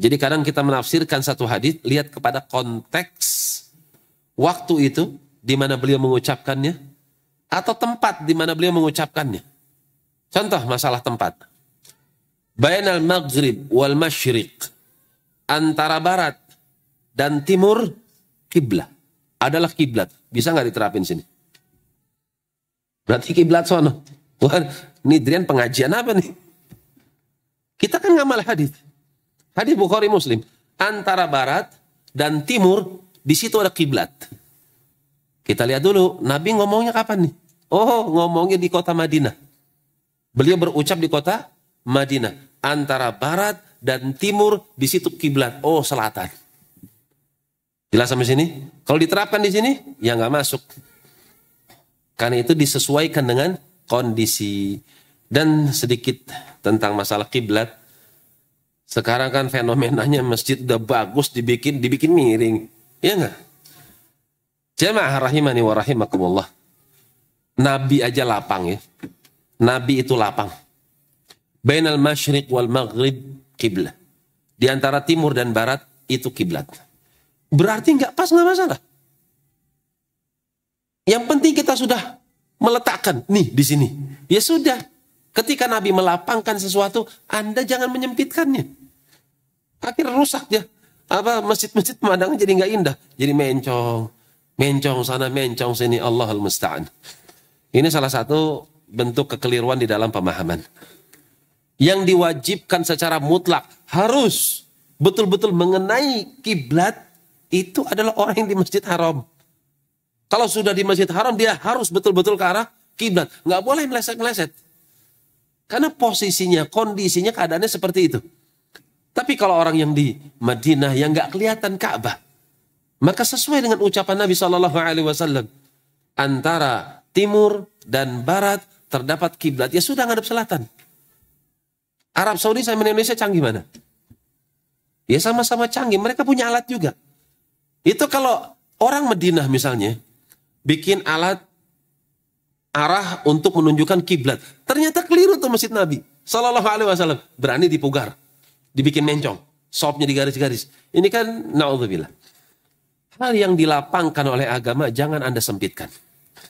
Jadi kadang kita menafsirkan satu hadis lihat kepada konteks waktu itu di mana beliau mengucapkannya atau tempat di mana beliau mengucapkannya. Contoh masalah tempat. Bainal maghrib wal masyriq. Antara barat dan timur kiblat adalah kiblat. Bisa nggak diterapin sini? Berarti kiblat sono. Wah, ini Drian pengajian apa nih? Kita kan ngamal hadis. Hadis Bukhari Muslim. Antara barat dan timur di situ ada kiblat. Kita lihat dulu Nabi ngomongnya kapan nih? Oh, ngomongnya di kota Madinah. Beliau berucap di kota Madinah. Antara barat dan timur di situ kiblat. Oh, selatan. Jelas sampai sini? Kalau diterapkan di sini, ya nggak masuk. Karena itu disesuaikan dengan kondisi dan sedikit tentang masalah kiblat sekarang kan fenomenanya masjid udah bagus dibikin dibikin miring. Iya enggak? Jemaah rahimani wa rahimakumullah. Nabi aja lapang ya. Nabi itu lapang. Bainal masyriq wal maghrib kiblat. Di antara timur dan barat itu kiblat. Berarti nggak pas nggak masalah. Yang penting kita sudah meletakkan nih di sini. Ya sudah, ketika Nabi melapangkan sesuatu, Anda jangan menyempitkannya. Akhirnya rusak dia. Apa masjid-masjid pemandangan jadi nggak indah, jadi mencong. Mencong sana, mencong sini, Allah al musta'an. Ini salah satu bentuk kekeliruan di dalam pemahaman. Yang diwajibkan secara mutlak harus betul-betul mengenai kiblat itu adalah orang yang di Masjid Haram. Kalau sudah di Masjid Haram dia harus betul-betul ke arah kiblat, nggak boleh meleset-meleset. Karena posisinya, kondisinya, keadaannya seperti itu. Tapi kalau orang yang di Madinah yang nggak kelihatan Ka'bah, maka sesuai dengan ucapan Nabi Shallallahu Alaihi Wasallam antara timur dan barat terdapat kiblat ya sudah ngadep selatan. Arab Saudi sama Indonesia canggih mana? Ya sama-sama canggih, mereka punya alat juga. Itu kalau orang Madinah misalnya bikin alat arah untuk menunjukkan kiblat. Ternyata keliru tuh Masjid Nabi Shallallahu alaihi wasallam, berani dipugar dibikin mencong. Sopnya digaris-garis. Ini kan na'udzubillah. Hal yang dilapangkan oleh agama jangan Anda sempitkan.